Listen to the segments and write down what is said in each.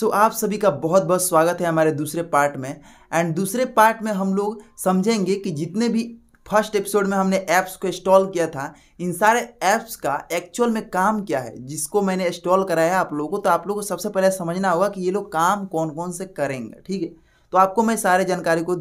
सो so, आप सभी का बहुत बहुत स्वागत है हमारे दूसरे पार्ट में एंड दूसरे पार्ट में हम लोग समझेंगे कि जितने भी फर्स्ट एपिसोड में हमने ऐप्स को इंस्टॉल किया था इन सारे ऐप्स का एक्चुअल में काम क्या है जिसको मैंने इंस्टॉल कराया आप लोगों को तो आप लोगों को सबसे पहले समझना होगा कि ये लोग काम कौन कौन से करेंगे ठीक है तो आपको मैं सारे जानकारी को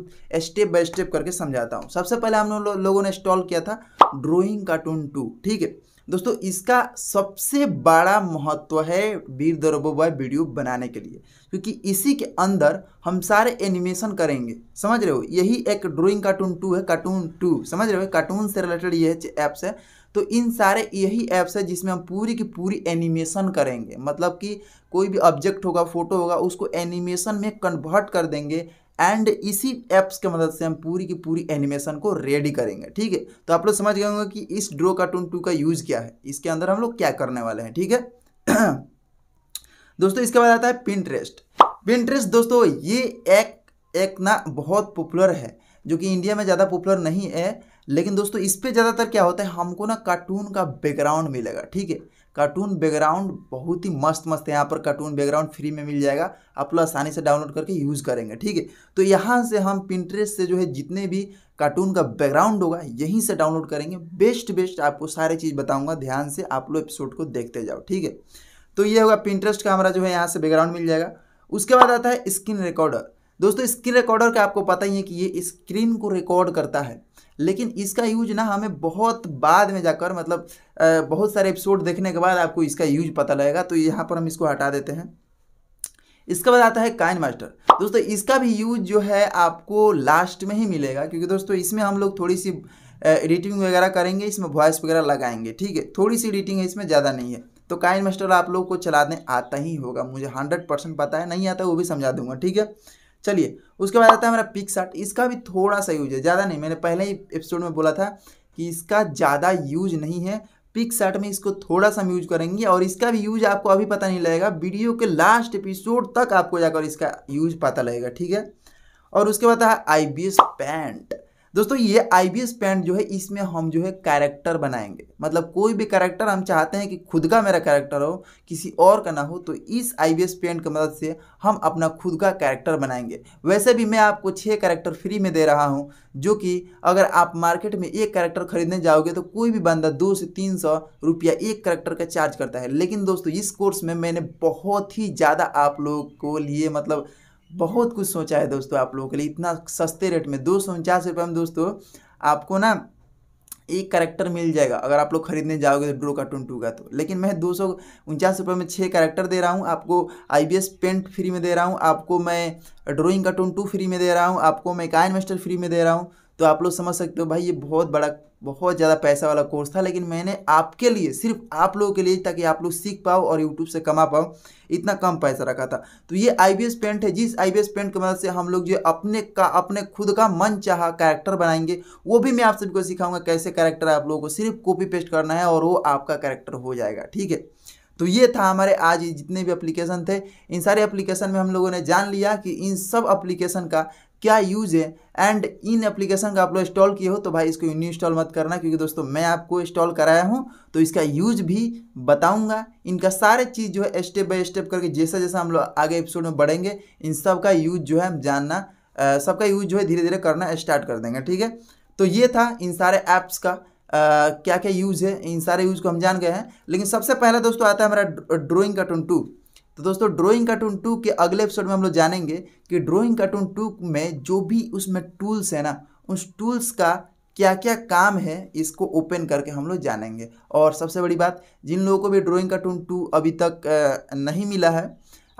स्टेप बाय स्टेप करके समझाता हूँ सबसे पहले हम लोगों ने इंस्टॉल किया था ड्रॉइंग कार्टून टू ठीक है दोस्तों इसका सबसे बड़ा महत्व है वीर दरोबो बॉय वीडियो बनाने के लिए क्योंकि इसी के अंदर हम सारे एनिमेशन करेंगे समझ रहे हो यही एक ड्राइंग कार्टून टू है कार्टून टू समझ रहे हो कार्टून से रिलेटेड यह ऐप्स है तो इन सारे यही ऐप्स है जिसमें हम पूरी की पूरी एनिमेशन करेंगे मतलब कि कोई भी ऑब्जेक्ट होगा फोटो होगा उसको एनिमेशन में कन्वर्ट कर देंगे एंड इसी एप्स के मदद से हम पूरी की पूरी एनिमेशन को रेडी करेंगे ठीक है तो आप लोग समझ गए होंगे कि इस ड्रो कार्टून टू का यूज़ क्या है इसके अंदर हम लोग क्या करने वाले हैं ठीक है दोस्तों इसके बाद आता है पिंटरेस्ट पिंटरेस्ट दोस्तों ये एक एक ना बहुत पॉपुलर है जो कि इंडिया में ज़्यादा पॉपुलर नहीं है लेकिन दोस्तों इस पर ज़्यादातर क्या होता है हमको ना कार्टून का बैकग्राउंड मिलेगा ठीक है कार्टून बैकग्राउंड बहुत ही मस्त मस्त है यहाँ पर कार्टून बैकग्राउंड फ्री में मिल जाएगा आप लोग आसानी से डाउनलोड करके यूज़ करेंगे ठीक है तो यहाँ से हम पिंटरेस्ट से जो है जितने भी कार्टून का बैकग्राउंड होगा यहीं से डाउनलोड करेंगे बेस्ट बेस्ट आपको सारे चीज़ बताऊँगा ध्यान से आप लोग एपिसोड को देखते जाओ ठीक है तो ये होगा पिंटरेस्ट का हमारा जो है यहाँ से बैकग्राउंड मिल जाएगा उसके बाद आता है स्क्रीन रिकॉर्डर दोस्तों स्क्रीन रिकॉर्डर का आपको पता ही है कि ये स्क्रीन को रिकॉर्ड करता है लेकिन इसका यूज ना हमें बहुत बाद में जाकर मतलब बहुत सारे एपिसोड देखने के बाद आपको इसका यूज पता लगेगा तो यहाँ पर हम इसको हटा देते हैं इसके बाद आता है काइन मास्टर दोस्तों इसका भी यूज जो है आपको लास्ट में ही मिलेगा क्योंकि दोस्तों इसमें हम लोग थोड़ी सी एडिटिंग वगैरह करेंगे इसमें वॉइस वगैरह लगाएंगे ठीक है थोड़ी सी एडिटिंग है इसमें ज़्यादा नहीं है तो काइन मास्टर आप लोग को चलाने आता ही होगा मुझे हंड्रेड परसेंट पता है नहीं आता वो भी समझा दूंगा ठीक है चलिए उसके बाद आता है हमारा पिक शार्ट इसका भी थोड़ा सा यूज है ज़्यादा नहीं मैंने पहले ही एपिसोड में बोला था कि इसका ज़्यादा यूज नहीं है पिक शार्ट में इसको थोड़ा सा हम यूज करेंगे और इसका भी यूज आपको अभी पता नहीं लगेगा वीडियो के लास्ट एपिसोड तक आपको जाकर इसका यूज पता लगेगा ठीक है और उसके बाद है आई बी एस पैंट दोस्तों ये आई बी पेंट जो है इसमें हम जो है कैरेक्टर बनाएंगे मतलब कोई भी कैरेक्टर हम चाहते हैं कि खुद का मेरा कैरेक्टर हो किसी और का ना हो तो इस आई बी पेंट की मदद से हम अपना खुद का कैरेक्टर बनाएंगे वैसे भी मैं आपको छः कैरेक्टर फ्री में दे रहा हूँ जो कि अगर आप मार्केट में एक कैरेक्टर खरीदने जाओगे तो कोई भी बंदा दो से तीन सौ रुपया एक करेक्टर का चार्ज करता है लेकिन दोस्तों इस कोर्स में मैंने बहुत ही ज़्यादा आप लोगों को लिए मतलब बहुत कुछ सोचा है दोस्तों आप लोगों के लिए इतना सस्ते रेट में दो सौ उनचास रुपये में दोस्तों आपको ना एक करेक्टर मिल जाएगा अगर आप लोग खरीदने जाओगे तो ड्रो कार्टून टू का तो लेकिन मैं दो सौ उनचास रुपये में छः करेक्टर दे रहा हूँ आपको I B S paint free में दे रहा हूँ आपको मैं ड्राइंग कार्टून टू फ्री में दे रहा हूँ आपको मैं काइन मास्टर फ्री में दे रहा हूँ तो आप लोग समझ सकते हो भाई ये बहुत बड़ा बहुत ज़्यादा पैसा वाला कोर्स था लेकिन मैंने आपके लिए सिर्फ आप लोगों के लिए ताकि आप लोग सीख पाओ और यूट्यूब से कमा पाओ इतना कम पैसा रखा था तो ये आई पेंट है जिस आई पेंट की मदद से हम लोग जो अपने का अपने खुद का मन चाह कैरेक्टर बनाएंगे वो भी मैं आप सभी को सिखाऊंगा कैसे कैरेक्टर आप लोगों को सिर्फ कॉपी पेस्ट करना है और वो आपका कैरेक्टर हो जाएगा ठीक है तो ये था हमारे आज जितने भी एप्लीकेशन थे इन सारे एप्लीकेशन में हम लोगों ने जान लिया कि इन सब एप्लीकेशन का क्या यूज़ है एंड इन एप्लीकेशन का आप लोग इंस्टॉल किए हो तो भाई इसको इंस्टॉल मत करना क्योंकि दोस्तों मैं आपको इंस्टॉल कराया हूँ तो इसका यूज भी बताऊँगा इनका सारे चीज़ जो है स्टेप बाय स्टेप करके जैसा जैसा हम लोग आगे एपिसोड में बढ़ेंगे इन सब का यूज जो है हम जानना सबका यूज जो है धीरे धीरे करना स्टार्ट कर देंगे ठीक है तो ये था इन सारे ऐप्स का आ, क्या क्या यूज़ है इन सारे यूज़ को हम जान गए हैं लेकिन सबसे पहला दोस्तों आता है हमारा ड्रॉइंग कार्टून टू तो दोस्तों ड्राइंग कार्टून टू के अगले एपिसोड में हम लोग जानेंगे कि ड्राइंग कार्टून टू में जो भी उसमें टूल्स है ना उस टूल्स का क्या क्या काम है इसको ओपन करके हम लोग जानेंगे और सबसे बड़ी बात जिन लोगों को भी ड्राइंग कार्टून टू अभी तक नहीं मिला है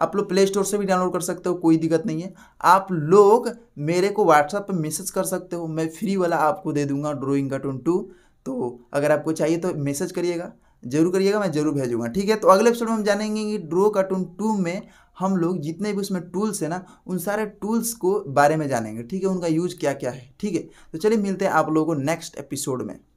आप लोग प्ले स्टोर से भी डाउनलोड कर सकते हो कोई दिक्कत नहीं है आप लोग मेरे को व्हाट्सएप पर मैसेज कर सकते हो मैं फ्री वाला आपको दे दूंगा ड्राइंग कार्टून टू तो अगर आपको चाहिए तो मैसेज करिएगा जरूर करिएगा मैं जरूर भेजूंगा ठीक है तो अगले एपिसोड में हम जानेंगे कि ड्रो कार्टून टू में हम लोग जितने भी उसमें टूल्स है ना उन सारे टूल्स को बारे में जानेंगे ठीक है उनका यूज क्या क्या है ठीक है तो चलिए मिलते हैं आप लोगों को नेक्स्ट एपिसोड में